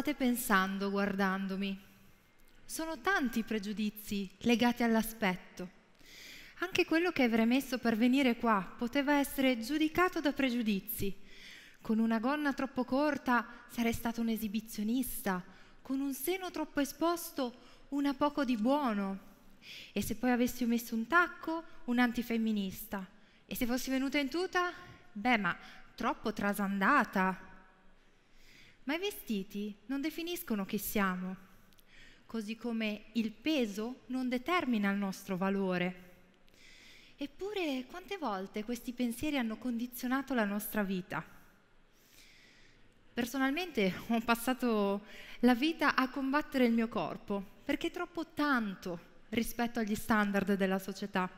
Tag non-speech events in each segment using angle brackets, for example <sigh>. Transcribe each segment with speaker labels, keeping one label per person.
Speaker 1: state pensando guardandomi? Sono tanti i pregiudizi legati all'aspetto. Anche quello che avrei messo per venire qua poteva essere giudicato da pregiudizi. Con una gonna troppo corta sarei stato un esibizionista, con un seno troppo esposto una poco di buono. E se poi avessi messo un tacco, un antifemminista. E se fossi venuta in tuta, beh, ma troppo trasandata, ma i vestiti non definiscono chi siamo, così come il peso non determina il nostro valore. Eppure quante volte questi pensieri hanno condizionato la nostra vita? Personalmente ho passato la vita a combattere il mio corpo, perché è troppo tanto rispetto agli standard della società,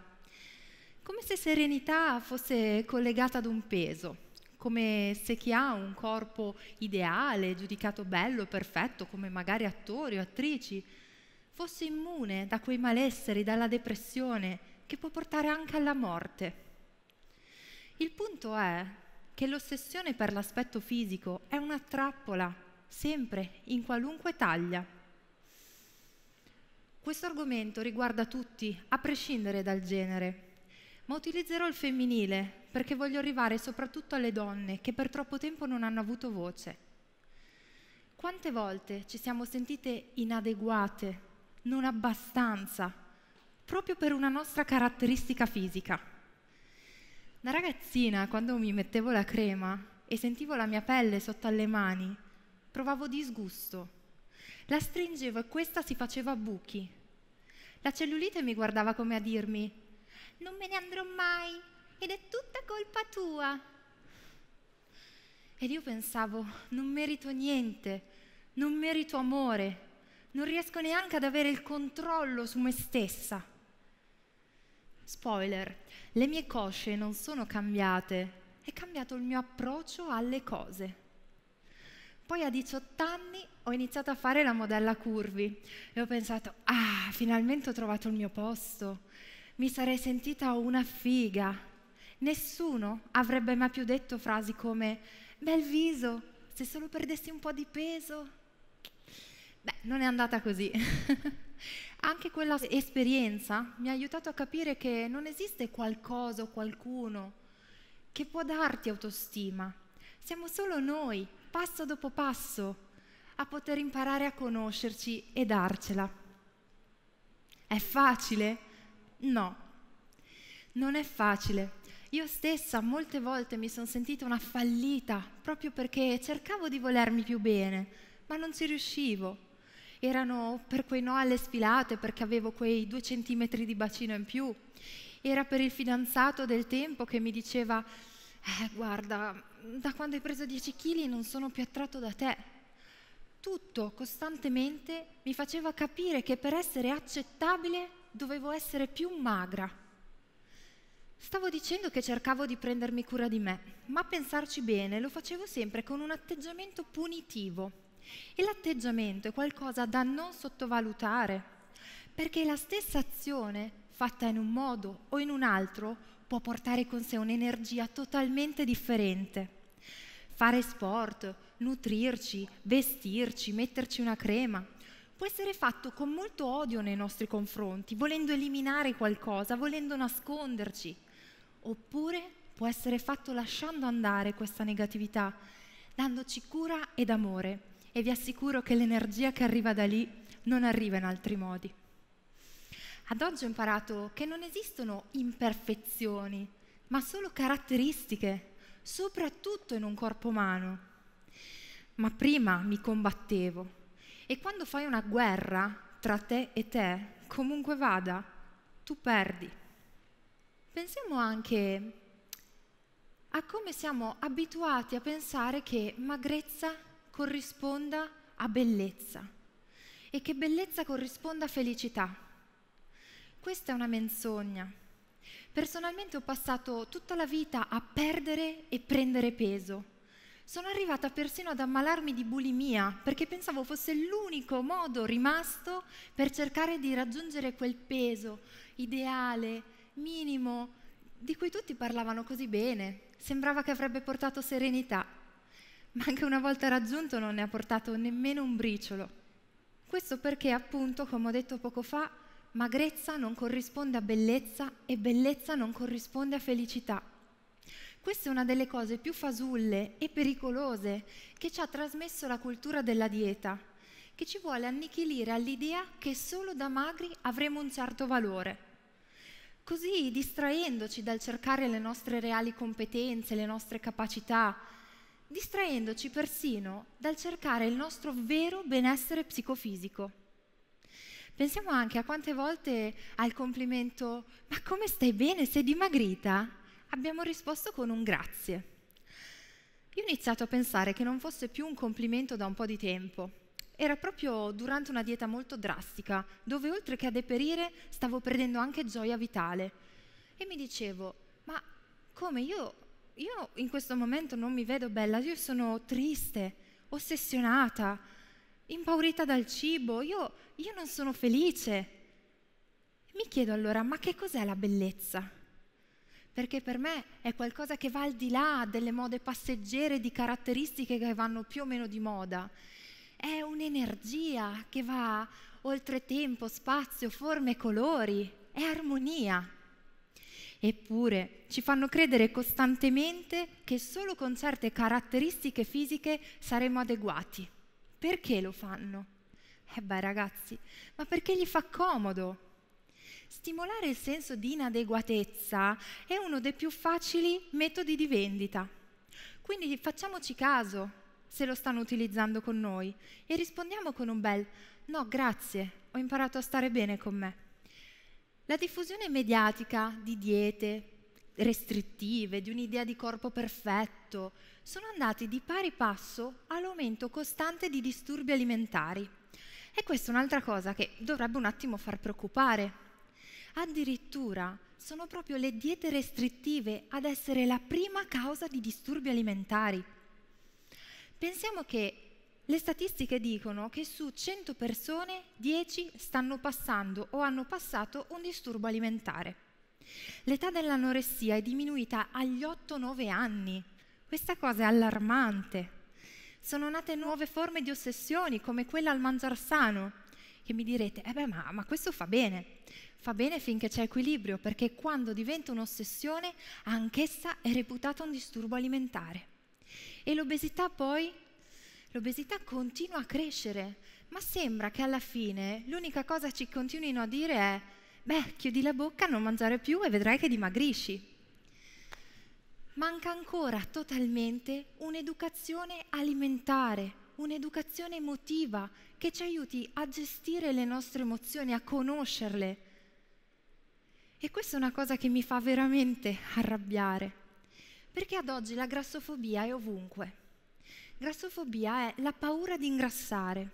Speaker 1: come se serenità fosse collegata ad un peso come se chi ha un corpo ideale, giudicato bello, perfetto, come magari attori o attrici, fosse immune da quei malesseri, dalla depressione, che può portare anche alla morte. Il punto è che l'ossessione per l'aspetto fisico è una trappola, sempre, in qualunque taglia. Questo argomento riguarda tutti, a prescindere dal genere, ma utilizzerò il femminile perché voglio arrivare soprattutto alle donne che per troppo tempo non hanno avuto voce. Quante volte ci siamo sentite inadeguate, non abbastanza, proprio per una nostra caratteristica fisica? Da ragazzina, quando mi mettevo la crema e sentivo la mia pelle sotto alle mani, provavo disgusto. La stringevo e questa si faceva a buchi. La cellulite mi guardava come a dirmi: Non me ne andrò mai, ed è tutta colpa tua. Ed io pensavo, non merito niente, non merito amore, non riesco neanche ad avere il controllo su me stessa. Spoiler, le mie cosce non sono cambiate, è cambiato il mio approccio alle cose. Poi a 18 anni ho iniziato a fare la modella curvi e ho pensato, ah, finalmente ho trovato il mio posto, mi sarei sentita una figa nessuno avrebbe mai più detto frasi come bel viso, se solo perdessi un po' di peso. Beh, non è andata così. <laughs> Anche quella esperienza mi ha aiutato a capire che non esiste qualcosa o qualcuno che può darti autostima. Siamo solo noi, passo dopo passo, a poter imparare a conoscerci e darcela. È facile? No, non è facile, io stessa molte volte mi sono sentita una fallita proprio perché cercavo di volermi più bene, ma non ci riuscivo. Erano per quei no alle sfilate perché avevo quei due centimetri di bacino in più. Era per il fidanzato del tempo che mi diceva, eh, guarda, da quando hai preso 10 kg non sono più attratto da te tutto costantemente mi faceva capire che per essere accettabile dovevo essere più magra. Stavo dicendo che cercavo di prendermi cura di me, ma a pensarci bene lo facevo sempre con un atteggiamento punitivo. E l'atteggiamento è qualcosa da non sottovalutare, perché la stessa azione fatta in un modo o in un altro può portare con sé un'energia totalmente differente. Fare sport, nutrirci, vestirci, metterci una crema, può essere fatto con molto odio nei nostri confronti, volendo eliminare qualcosa, volendo nasconderci, oppure può essere fatto lasciando andare questa negatività, dandoci cura ed amore e vi assicuro che l'energia che arriva da lì non arriva in altri modi. Ad oggi ho imparato che non esistono imperfezioni, ma solo caratteristiche, soprattutto in un corpo umano. Ma prima mi combattevo e quando fai una guerra tra te e te, comunque vada, tu perdi. Pensiamo anche a come siamo abituati a pensare che magrezza corrisponda a bellezza e che bellezza corrisponda a felicità. Questa è una menzogna. Personalmente ho passato tutta la vita a perdere e prendere peso. Sono arrivata persino ad ammalarmi di bulimia perché pensavo fosse l'unico modo rimasto per cercare di raggiungere quel peso ideale minimo, di cui tutti parlavano così bene, sembrava che avrebbe portato serenità, ma anche una volta raggiunto non ne ha portato nemmeno un briciolo. Questo perché, appunto, come ho detto poco fa, magrezza non corrisponde a bellezza e bellezza non corrisponde a felicità. Questa è una delle cose più fasulle e pericolose che ci ha trasmesso la cultura della dieta, che ci vuole annichilire all'idea che solo da magri avremo un certo valore così distraendoci dal cercare le nostre reali competenze, le nostre capacità, distraendoci persino dal cercare il nostro vero benessere psicofisico. Pensiamo anche a quante volte al complimento ma come stai bene, sei dimagrita? Abbiamo risposto con un grazie. Io ho iniziato a pensare che non fosse più un complimento da un po' di tempo, era proprio durante una dieta molto drastica, dove oltre che a deperire stavo perdendo anche gioia vitale. E mi dicevo, ma come io, io in questo momento non mi vedo bella, io sono triste, ossessionata, impaurita dal cibo, io, io non sono felice. Mi chiedo allora, ma che cos'è la bellezza? perché per me è qualcosa che va al di là delle mode passeggere di caratteristiche che vanno più o meno di moda è un'energia che va oltre tempo, spazio, forme, colori, è armonia. Eppure ci fanno credere costantemente che solo con certe caratteristiche fisiche saremo adeguati. Perché lo fanno? Eh beh ragazzi, ma perché gli fa comodo? Stimolare il senso di inadeguatezza è uno dei più facili metodi di vendita. Quindi facciamoci caso, se lo stanno utilizzando con noi e rispondiamo con un bel no grazie, ho imparato a stare bene con me. La diffusione mediatica di diete restrittive, di un'idea di corpo perfetto, sono andati di pari passo all'aumento costante di disturbi alimentari. E questa è un'altra cosa che dovrebbe un attimo far preoccupare. Addirittura sono proprio le diete restrittive ad essere la prima causa di disturbi alimentari. Pensiamo che le statistiche dicono che su 100 persone 10 stanno passando o hanno passato un disturbo alimentare. L'età dell'anoressia è diminuita agli 8-9 anni. Questa cosa è allarmante. Sono nate nuove forme di ossessioni come quella al mangiar sano, che mi direte, eh beh, ma, ma questo fa bene. Fa bene finché c'è equilibrio, perché quando diventa un'ossessione, anch'essa è reputata un disturbo alimentare. E l'obesità poi? L'obesità continua a crescere, ma sembra che alla fine l'unica cosa ci continuino a dire è beh, chiudi la bocca, non mangiare più e vedrai che dimagrisci. Manca ancora totalmente un'educazione alimentare, un'educazione emotiva che ci aiuti a gestire le nostre emozioni, a conoscerle. E questa è una cosa che mi fa veramente arrabbiare, perché ad oggi la grassofobia è ovunque. Grassofobia è la paura di ingrassare,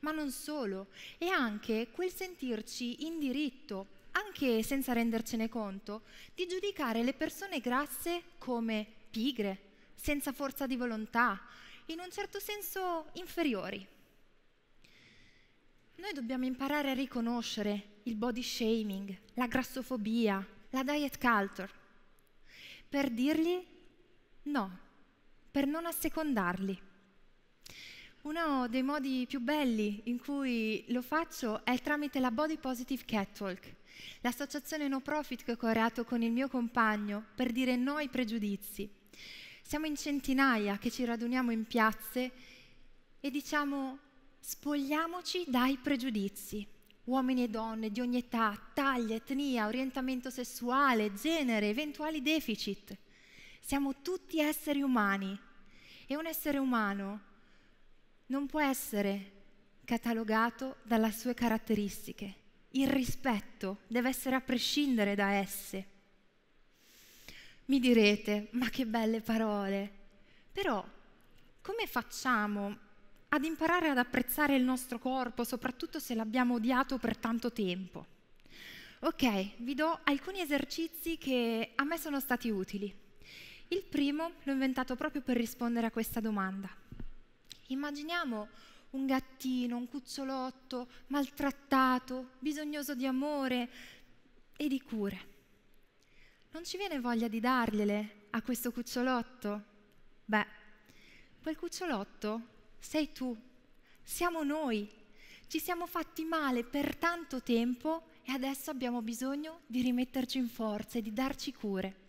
Speaker 1: ma non solo, è anche quel sentirci in diritto, anche senza rendercene conto, di giudicare le persone grasse come pigre, senza forza di volontà, in un certo senso inferiori. Noi dobbiamo imparare a riconoscere il body shaming, la grassofobia, la diet culture, per dirgli No, per non assecondarli. Uno dei modi più belli in cui lo faccio è tramite la Body Positive Catwalk, l'associazione no profit che ho creato con il mio compagno per dire no ai pregiudizi. Siamo in centinaia che ci raduniamo in piazze e diciamo spogliamoci dai pregiudizi. Uomini e donne di ogni età, taglia, etnia, orientamento sessuale, genere, eventuali deficit. Siamo tutti esseri umani e un essere umano non può essere catalogato dalle sue caratteristiche. Il rispetto deve essere a prescindere da esse. Mi direte, ma che belle parole! Però come facciamo ad imparare ad apprezzare il nostro corpo, soprattutto se l'abbiamo odiato per tanto tempo? Ok, vi do alcuni esercizi che a me sono stati utili. Il primo l'ho inventato proprio per rispondere a questa domanda. Immaginiamo un gattino, un cucciolotto maltrattato, bisognoso di amore e di cure. Non ci viene voglia di dargliele a questo cucciolotto? Beh, quel cucciolotto sei tu, siamo noi. Ci siamo fatti male per tanto tempo e adesso abbiamo bisogno di rimetterci in forza e di darci cure.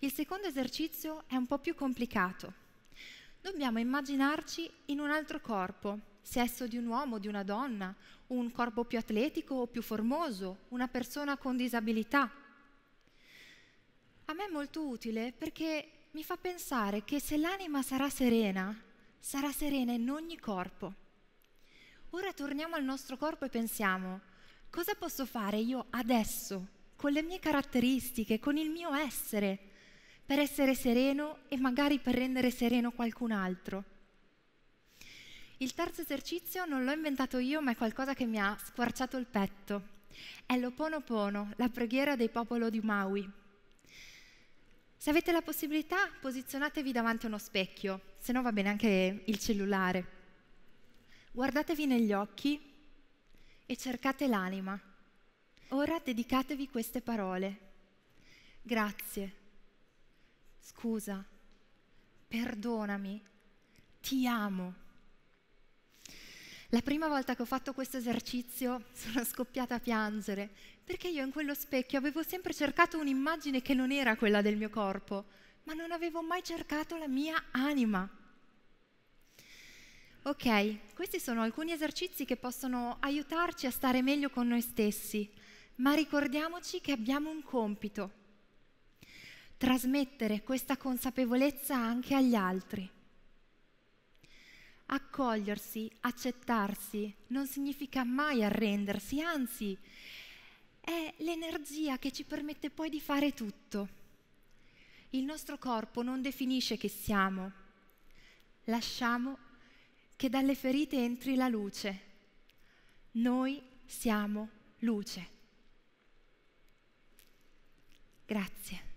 Speaker 1: Il secondo esercizio è un po' più complicato. Dobbiamo immaginarci in un altro corpo, se esso di un uomo o di una donna, un corpo più atletico o più formoso, una persona con disabilità. A me è molto utile perché mi fa pensare che se l'anima sarà serena, sarà serena in ogni corpo. Ora torniamo al nostro corpo e pensiamo, cosa posso fare io adesso, con le mie caratteristiche, con il mio essere, per essere sereno e magari per rendere sereno qualcun altro. Il terzo esercizio non l'ho inventato io, ma è qualcosa che mi ha squarciato il petto. È l'Oponopono, la preghiera dei popolo di Maui. Se avete la possibilità, posizionatevi davanti a uno specchio, se no va bene anche il cellulare. Guardatevi negli occhi e cercate l'anima. Ora dedicatevi queste parole. Grazie scusa, perdonami, ti amo. La prima volta che ho fatto questo esercizio <laughs> sono scoppiata a piangere, perché io in quello specchio avevo sempre cercato un'immagine che non era quella del mio corpo, ma non avevo mai cercato la mia anima. Ok, questi sono alcuni esercizi che possono aiutarci a stare meglio con noi stessi, ma ricordiamoci che abbiamo un compito trasmettere questa consapevolezza anche agli altri. Accogliersi, accettarsi, non significa mai arrendersi, anzi è l'energia che ci permette poi di fare tutto. Il nostro corpo non definisce che siamo, lasciamo che dalle ferite entri la luce. Noi siamo luce. Grazie.